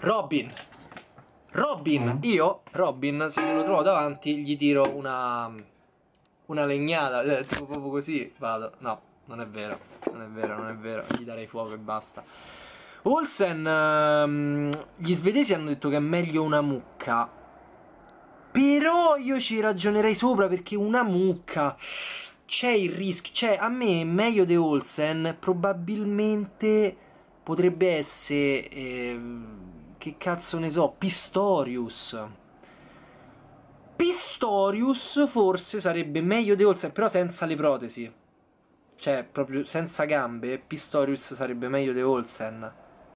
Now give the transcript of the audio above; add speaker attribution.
Speaker 1: Robin Robin, mm. io, Robin, se me lo trovo davanti gli tiro una, una legnata, eh, tipo proprio così, vado, no, non è vero, non è vero, non è vero, gli darei fuoco e basta. Olsen, um, gli svedesi hanno detto che è meglio una mucca, però io ci ragionerei sopra perché una mucca c'è il rischio, cioè a me meglio di Olsen probabilmente potrebbe essere... Eh, che cazzo ne so, Pistorius. Pistorius forse sarebbe meglio di Olsen, però senza le protesi. Cioè, proprio senza gambe, Pistorius sarebbe meglio di Olsen.